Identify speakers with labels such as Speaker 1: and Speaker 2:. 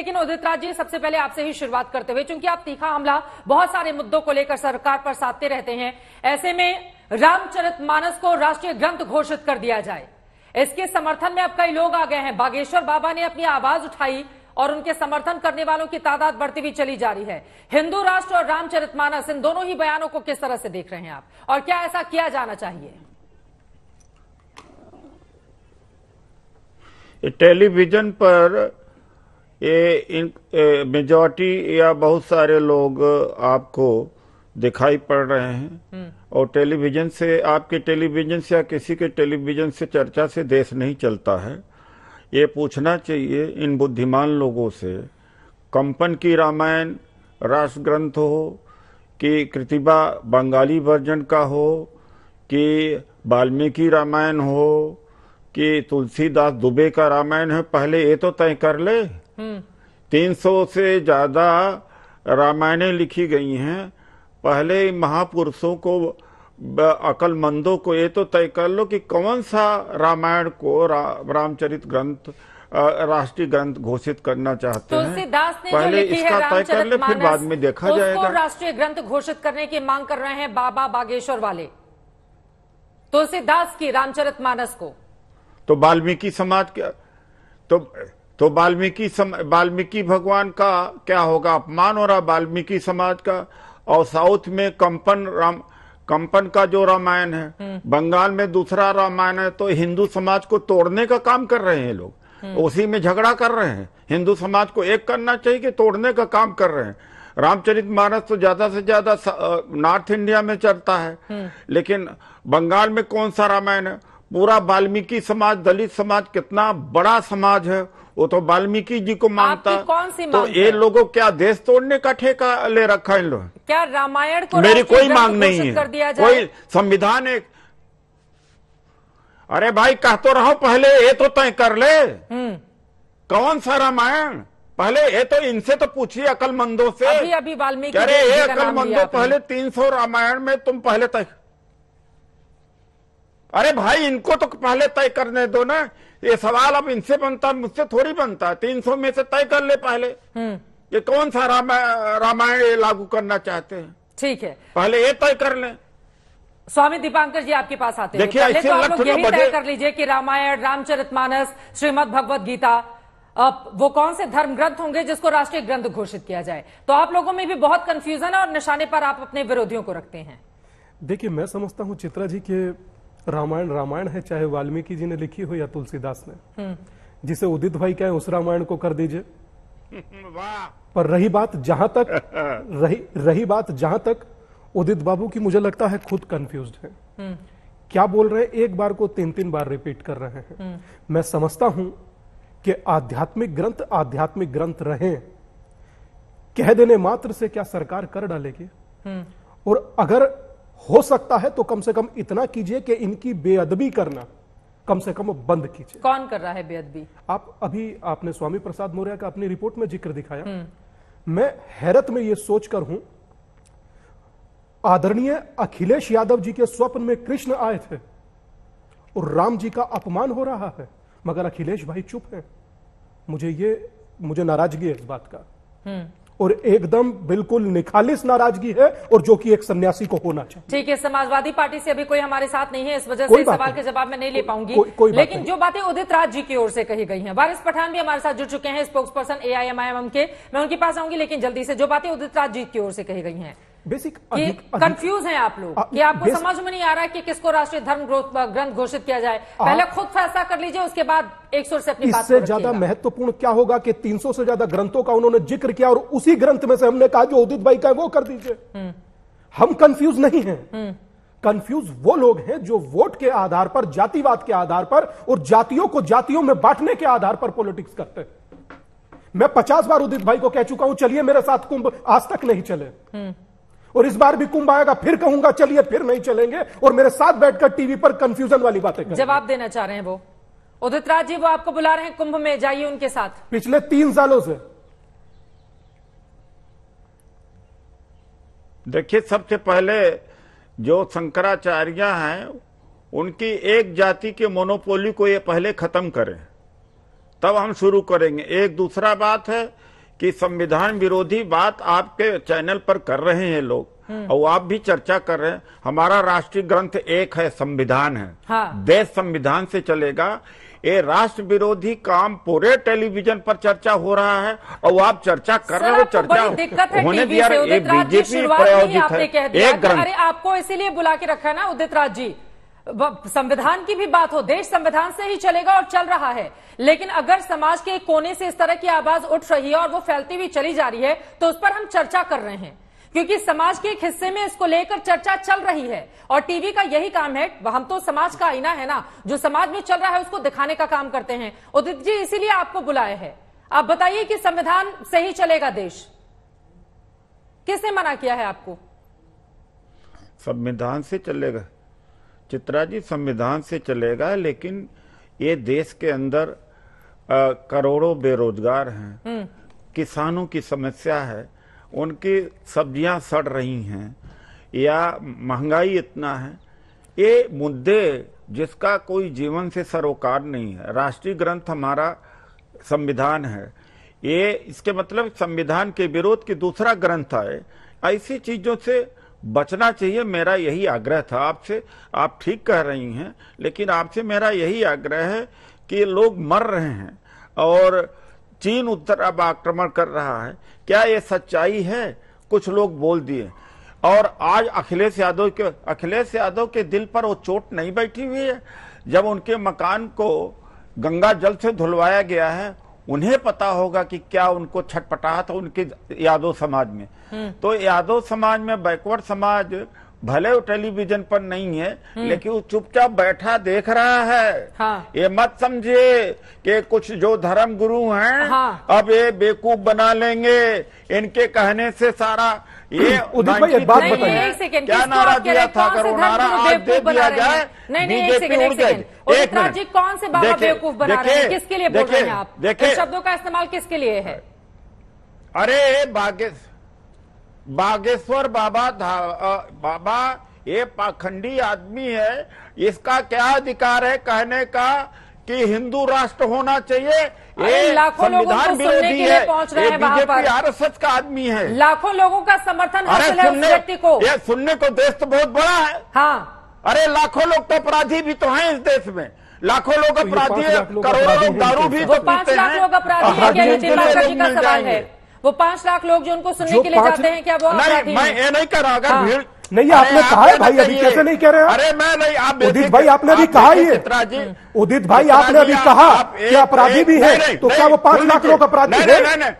Speaker 1: लेकिन उदित राज जी सबसे पहले आपसे ही शुरुआत करते हुए चूंकि आप तीखा हमला बहुत सारे मुद्दों को लेकर सरकार पर साधते रहते हैं ऐसे में रामचरित मानस को राष्ट्रीय ग्रंथ घोषित कर दिया जाए इसके समर्थन में अब कई लोग आ गए हैं बागेश्वर बाबा ने अपनी आवाज उठाई और उनके समर्थन करने वालों की तादाद बढ़ती हुई चली जा रही है हिंदू राष्ट्र और रामचरित मानस इन दोनों ही बयानों को किस तरह से देख रहे हैं आप और क्या ऐसा किया जाना चाहिए
Speaker 2: टेलीविजन पर ये इन मेजोरिटी या बहुत सारे लोग आपको दिखाई पड़ रहे हैं हम्म। और टेलीविजन से आपके टेलीविजन से या किसी के टेलीविजन से चर्चा से देश नहीं चलता है ये पूछना चाहिए इन बुद्धिमान लोगों से कंपन की रामायण राष्ट्र ग्रंथ हो कि कृतिबा बंगाली वर्जन का हो कि वाल्मीकि रामायण हो कि तुलसीदास दुबे का रामायण है पहले ये तो तय कर ले तीन सौ से ज्यादा रामायणें लिखी गई हैं पहले महापुरुषों को अकलमंदों को ये तो तय कर लो कि कौन सा रामायण को रा, रामचरित ग्रंथ राष्ट्रीय ग्रंथ घोषित करना चाहते हैं
Speaker 1: ने पहले इसका तय कर ले फिर बाद में देखा तो जाएगा राष्ट्रीय ग्रंथ घोषित करने की मांग कर रहे हैं बाबा बागेश्वर वाले तुलसीदास तो की रामचरित मानस को
Speaker 2: तो वाल्मीकि समाज के तो तो वाल्मीकि वाल्मीकि भगवान का क्या होगा अपमान हो रहा वाल्मीकि समाज का और साउथ में कंपन राम कंपन का जो रामायण है हम्म। बंगाल में दूसरा रामायण है तो हिंदू समाज को तोड़ने का काम कर रहे हैं लोग हम्म। उसी में झगड़ा कर रहे हैं हिंदू समाज को एक करना चाहिए कि तोड़ने का काम कर रहे हैं रामचरित मानस तो ज्यादा से ज्यादा नॉर्थ इंडिया में चलता है हम्म। लेकिन बंगाल में कौन सा रामायण है पूरा वाल्मीकि समाज दलित समाज कितना बड़ा समाज है वो तो वाल्मीकि जी को मानता कौन सी तो ये लोगों क्या देश तोड़ने का ठेका ले रखा इन लोग
Speaker 1: क्या रामायण को मेरी कोई मांग नहीं है कोई
Speaker 2: संविधान एक अरे भाई कह तो रहा पहले ये तो तय कर ले हम्म। कौन सा रामायण पहले ये तो इनसे तो पूछिए अकलमंदों से अभी अभी
Speaker 1: वाल्मीकि अरे ये अकलमंदो पहले
Speaker 2: तीन सौ रामायण में तुम पहले तय अरे भाई इनको तो पहले तय करने दो ना ये सवाल अब इनसे बनता है मुझसे थोड़ी बनता है तीन सौ में से तय कर ले पहले हम्म। ये कौन सा रामायण लागू करना चाहते हैं ठीक है पहले ये तय कर ले
Speaker 1: स्वामी दीपांकर जी आपके पास आते देखिए ऐसे तो लोग यही तय कर लीजिए कि रामायण रामचरितमानस श्रीमद भगवत गीता अब वो कौन से धर्म ग्रंथ होंगे जिसको राष्ट्रीय ग्रंथ घोषित किया जाए तो आप लोगों में भी बहुत कंफ्यूजन है और निशाने पर आप अपने विरोधियों को रखते हैं
Speaker 3: देखिए मैं समझता हूँ चित्रा जी के रामायण रामायण है चाहे वाल्मीकि जी ने लिखी हो या तुलसीदास ने हम्म। जिसे उदित भाई कहे उस रामायण को कर दीजिए पर रही बात जहां तक रही रही बात जहां तक उदित बाबू की मुझे लगता है खुद कंफ्यूज है हम्म। क्या बोल रहे हैं एक बार को तीन तीन बार रिपीट कर रहे हैं हम्म। मैं समझता हूं कि आध्यात्मिक ग्रंथ आध्यात्मिक ग्रंथ रहे कह देने मात्र से क्या सरकार कर डालेगी और अगर हो सकता है तो कम से कम इतना कीजिए कि इनकी बेअदबी करना कम से कम बंद कीजिए
Speaker 1: कौन कर रहा है बेअदबी
Speaker 3: आप अभी आपने स्वामी प्रसाद मौर्य का अपनी रिपोर्ट में जिक्र दिखाया
Speaker 1: हम्म।
Speaker 3: मैं हैरत में यह सोचकर हूं आदरणीय अखिलेश यादव जी के स्वप्न में कृष्ण आए थे और राम जी का अपमान हो रहा है मगर अखिलेश भाई चुप है मुझे ये मुझे नाराजगी है इस बात का हम्म। और एकदम बिल्कुल निखालिस नाराजगी है और जो कि एक सन्यासी को होना चाहिए
Speaker 1: ठीक है समाजवादी पार्टी से अभी कोई हमारे साथ नहीं है इस वजह से सवाल के जवाब में नहीं ले पाऊंगी कोई, कोई लेकिन जो बातें उदित राज जी की ओर से कही गई हैं वारिस पठान भी हमारे साथ जुड़ चुके हैं स्पोक्स पर्सन के मैं उनके पास आऊंगी लेकिन जल्दी से जो बातें उदित राज जी की ओर से कही गई है बेसिक कंफ्यूज हैं आप लोग कि आपको समझ में नहीं आ रहा है कि किसको राष्ट्रीय धर्म ग्रंथ घोषित किया जाए पहले खुद फैसला कर लीजिए उसके बाद एक सौ से अपनी इससे ज्यादा
Speaker 3: महत्वपूर्ण क्या होगा कि 300 से ज्यादा ग्रंथों का उन्होंने जिक्र किया और उसी ग्रंथ में से हमने कहा जो उदित भाई का है वो कर दीजिए हम्म। हम कंफ्यूज नहीं है कंफ्यूज हम्म। वो लोग हैं जो वोट के आधार पर जातिवाद के आधार पर और जातियों को जातियों में बांटने के आधार पर पॉलिटिक्स करते हैं मैं पचास बार उदित भाई को कह चुका हूं चलिए मेरे साथ कुंभ आज तक नहीं चले हम्म। और इस बार भी कुंभ आएगा फिर कहूंगा चलिए फिर नहीं चलेंगे और मेरे साथ बैठकर टीवी पर कंफ्यूजन वाली बातें
Speaker 1: जवाब देना चाह रहे हैं वो उदित राज जी वो आपको बुला रहे हैं कुंभ में जाइए उनके साथ
Speaker 3: पिछले तीन सालों से
Speaker 2: देखिए सबसे पहले जो शंकराचार्य हैं उनकी एक जाति के मोनोपोली को ये पहले खत्म करें तब हम शुरू करेंगे एक दूसरा बात है कि संविधान विरोधी बात आपके चैनल पर कर रहे हैं लोग हम्म। और आप भी चर्चा कर रहे हैं हमारा राष्ट्रीय ग्रंथ एक है संविधान है हाँ। देश संविधान से चलेगा ये राष्ट्र विरोधी काम पूरे टेलीविजन पर चर्चा हो रहा है और आप चर्चा कर रहे हो चर्चा होने दिया बीजेपी प्रायोजित है एक ग्रंथ
Speaker 1: आपको इसीलिए बुला के रखा है ना उदित राज जी संविधान की भी बात हो देश संविधान से ही चलेगा और चल रहा है लेकिन अगर समाज के कोने से इस तरह की आवाज उठ रही है और वो फैलती हुई चली जा रही है तो उस पर हम चर्चा कर रहे हैं क्योंकि समाज के एक हिस्से में इसको लेकर चर्चा चल रही है और टीवी का यही काम है हम तो समाज का आईना है ना जो समाज में चल रहा है उसको दिखाने का काम करते हैं उदित जी इसीलिए आपको बुलाया है आप बताइए कि संविधान से ही चलेगा देश किसने मना किया है आपको
Speaker 2: संविधान से चलेगा चित्रा जी संविधान से चलेगा लेकिन ये देश के अंदर करोड़ों बेरोजगार हैं हम्म। किसानों की समस्या है उनकी सब्जियां सड़ रही हैं या महंगाई इतना है ये मुद्दे जिसका कोई जीवन से सरोकार नहीं है राष्ट्रीय ग्रंथ हमारा संविधान है ये इसके मतलब संविधान के विरोध की दूसरा ग्रंथ है ऐसी चीजों से बचना चाहिए मेरा यही आग्रह था आपसे आप ठीक कह रही हैं लेकिन आपसे मेरा यही आग्रह है कि लोग मर रहे हैं और चीन उत्तर अब आक्रमण कर रहा है क्या ये सच्चाई है कुछ लोग बोल दिए और आज अखिलेश यादव के अखिलेश यादव के दिल पर वो चोट नहीं बैठी हुई है जब उनके मकान को गंगा जल से धुलवाया गया है उन्हें पता होगा कि क्या उनको छटपटाहट उनके यादव समाज में हम्म। तो यादव समाज में बैकवर्ड समाज भले वो टेलीविजन पर नहीं है हम्म। लेकिन वो चुपचाप बैठा देख रहा है हाँ। ये मत समझिए कि कुछ जो धर्म गुरु हैं हाँ। अब ये बेकूफ बना लेंगे इनके कहने से सारा ये उदित भाई एक बात बताइए क्या नारा दिया था अगर वो नारा आज दे दिया जाए नहीं नहीं एक सेकंड एक सेकंड एक मिनट
Speaker 1: कौन से बाबा बेवकूफ बना रहे हैं किसके लिए बोल रहे हैं आप देखिए शब्दों का इस्तेमाल किसके लिए है
Speaker 2: अरे बागेश बागेश्वर बाबा धा बाबा ये पाखंडी आदमी है इसका क्या अधिकार है कहने का कि हिंदू राष्ट्र होना चाहिए ये संविधान विरोधी है ये बीजेपी एस का आदमी है लाखों लोगों का समर्थन अरे सुनने को ये सुनने को देश तो बहुत बड़ा है हाँ अरे लाखों लोग तो अपराधी भी तो हैं इस देश में लाखों लोग तो
Speaker 3: अपराधी करोड़ों लोग दारू भी तो पीते हैं पांच लाख लोग अपराधी है
Speaker 1: वो पांच लाख लोग जो उनको सुनने के लिए जाते हैं क्या वो नहीं मैं ये नहीं कर रहा अगर हाँ। भीड़
Speaker 3: नहीं आपने कहा है भाई अभी कैसे नहीं कह रहे अरे मैं
Speaker 2: नहीं आप उदित भाई आपने अभी कहा ये
Speaker 3: उदित भाई आपने अभी कहा कि अपराधी भी है तो क्या वो पांच लाख लोग अपराधी है